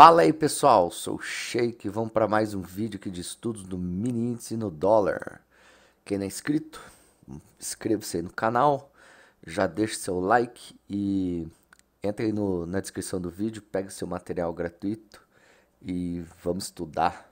Fala aí pessoal, sou Sheik e vamos para mais um vídeo aqui de estudos do mini índice no dólar. Quem não é inscrito, inscreva-se aí no canal, já deixe seu like e entre aí no, na descrição do vídeo, pegue seu material gratuito e vamos estudar,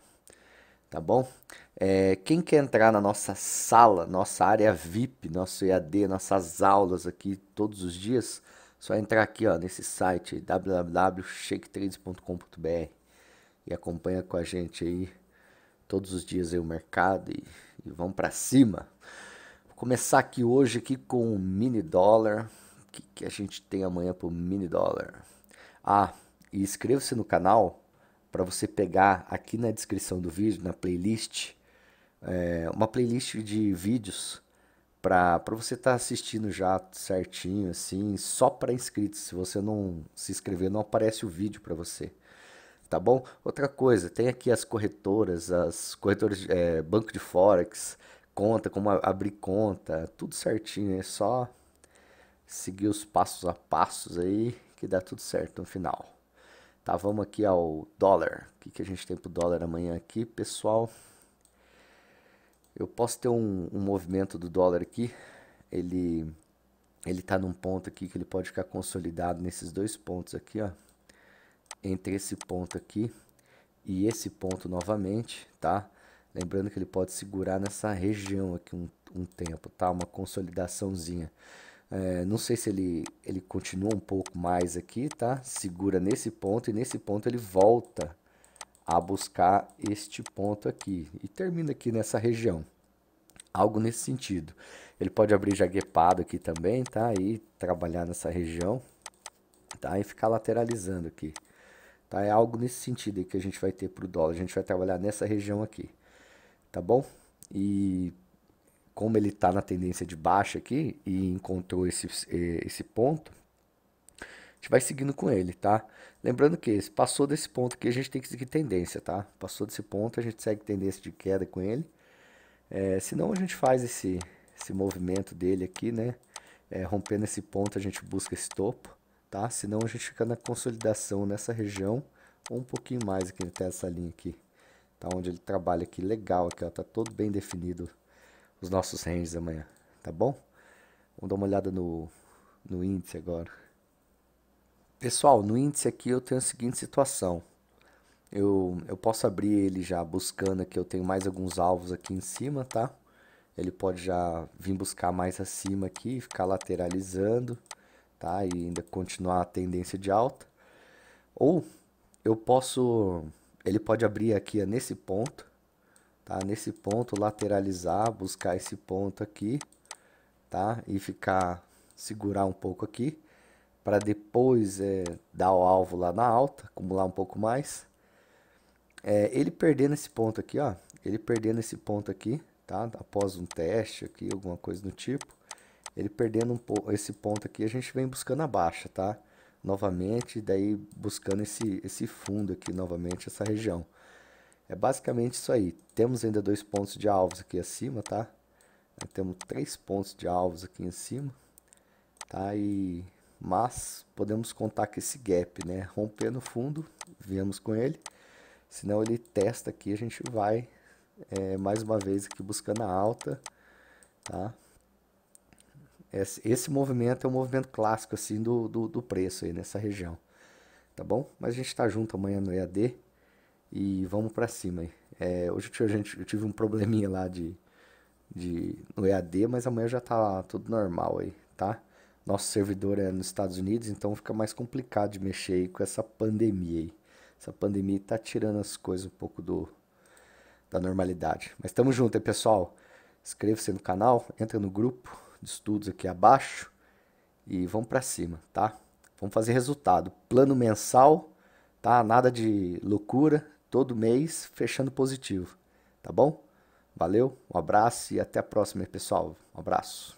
tá bom? É, quem quer entrar na nossa sala, nossa área VIP, nosso EAD, nossas aulas aqui todos os dias, só entrar aqui ó, nesse site www.shaketrades.com.br e acompanha com a gente aí todos os dias aí o mercado e, e vamos para cima. Vou começar aqui hoje aqui com o mini dólar. O que, que a gente tem amanhã para o mini dólar? Ah, e inscreva-se no canal para você pegar aqui na descrição do vídeo, na playlist, é, uma playlist de vídeos para você estar tá assistindo já certinho, assim, só para inscritos. Se você não se inscrever, não aparece o vídeo para você, tá bom? Outra coisa, tem aqui as corretoras, as corretoras, é, banco de forex, conta, como abrir conta, tudo certinho. É só seguir os passos a passos aí que dá tudo certo no final. Tá, vamos aqui ao dólar. O que, que a gente tem pro dólar amanhã aqui, pessoal? Eu posso ter um, um movimento do dólar aqui, ele ele está num ponto aqui que ele pode ficar consolidado nesses dois pontos aqui, ó, entre esse ponto aqui e esse ponto novamente, tá? Lembrando que ele pode segurar nessa região aqui um, um tempo, tá? Uma consolidaçãozinha. É, não sei se ele, ele continua um pouco mais aqui, tá? Segura nesse ponto e nesse ponto ele volta a buscar este ponto aqui. E termina aqui nessa região. Algo nesse sentido. Ele pode abrir jaguepado aqui também, tá? E trabalhar nessa região, tá? E ficar lateralizando aqui. Tá? É algo nesse sentido aí que a gente vai ter para o dólar. A gente vai trabalhar nessa região aqui, tá bom? E como ele está na tendência de baixa aqui e encontrou esse, eh, esse ponto, gente vai seguindo com ele, tá? Lembrando que esse, passou desse ponto aqui, a gente tem que seguir tendência, tá? Passou desse ponto, a gente segue tendência de queda com ele. É, não a gente faz esse, esse movimento dele aqui, né? É, rompendo esse ponto, a gente busca esse topo, tá? Senão a gente fica na consolidação nessa região, ou um pouquinho mais aqui até essa linha aqui. Tá? Onde ele trabalha aqui, legal aqui, ó. Tá todo bem definido os nossos ranges amanhã, tá bom? Vamos dar uma olhada no, no índice agora. Pessoal, no índice aqui eu tenho a seguinte situação. Eu, eu posso abrir ele já buscando aqui, eu tenho mais alguns alvos aqui em cima, tá? Ele pode já vir buscar mais acima aqui, ficar lateralizando, tá? E ainda continuar a tendência de alta. Ou eu posso, ele pode abrir aqui nesse ponto, tá? Nesse ponto, lateralizar, buscar esse ponto aqui, tá? E ficar, segurar um pouco aqui para depois é, dar o alvo lá na alta, acumular um pouco mais. É, ele perdendo esse ponto aqui, ó, ele perdendo esse ponto aqui, tá? Após um teste aqui, alguma coisa do tipo, ele perdendo um po esse ponto aqui, a gente vem buscando a baixa, tá? Novamente, daí buscando esse, esse fundo aqui, novamente, essa região. É basicamente isso aí. Temos ainda dois pontos de alvos aqui acima, tá? temos três pontos de alvos aqui em cima, tá? E mas podemos contar com esse gap, né? Rompendo fundo, viemos com ele, senão ele testa aqui, a gente vai é, mais uma vez aqui buscando a alta, tá? Esse, esse movimento é um movimento clássico assim do, do, do preço aí nessa região, tá bom? Mas a gente está junto amanhã no EAD e vamos para cima aí. É, hoje eu tive, eu tive um probleminha lá de, de no EAD, mas amanhã já tá tudo normal aí, tá? nosso servidor é nos Estados Unidos, então fica mais complicado de mexer aí com essa pandemia aí. Essa pandemia tá tirando as coisas um pouco do da normalidade. Mas estamos juntos, aí, pessoal. Inscreva-se no canal, entra no grupo de estudos aqui abaixo e vamos para cima, tá? Vamos fazer resultado. Plano mensal, tá? Nada de loucura, todo mês fechando positivo, tá bom? Valeu, um abraço e até a próxima, pessoal. Um abraço.